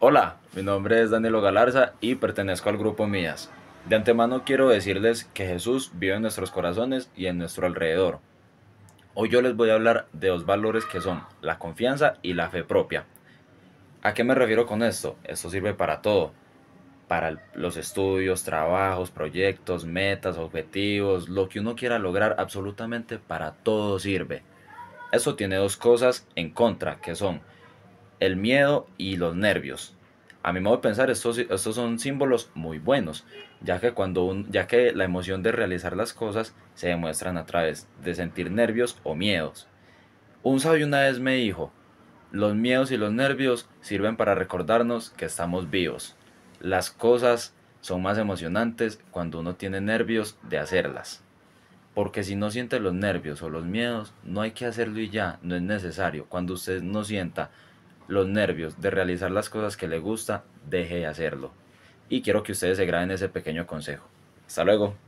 Hola, mi nombre es Danilo Galarza y pertenezco al grupo Mías. De antemano quiero decirles que Jesús vive en nuestros corazones y en nuestro alrededor. Hoy yo les voy a hablar de dos valores que son la confianza y la fe propia. ¿A qué me refiero con esto? Esto sirve para todo. Para los estudios, trabajos, proyectos, metas, objetivos, lo que uno quiera lograr, absolutamente para todo sirve. Eso tiene dos cosas en contra, que son el miedo y los nervios. A mi modo de pensar, estos, son símbolos muy buenos, ya que, cuando ya que la emoción de realizar las cosas se demuestran a través de sentir nervios o miedos. Un sabio una vez me dijo, los miedos y los nervios sirven para recordarnos que estamos vivos. Las cosas son más emocionantes cuando uno tiene nervios de hacerlas. Porque si no siente los nervios o los miedos, no hay que hacerlo y ya, no es necesario. Cuando usted no sienta los nervios de realizar las cosas que le gusta, deje de hacerlo. Y quiero que ustedes se graben ese pequeño consejo. Hasta luego.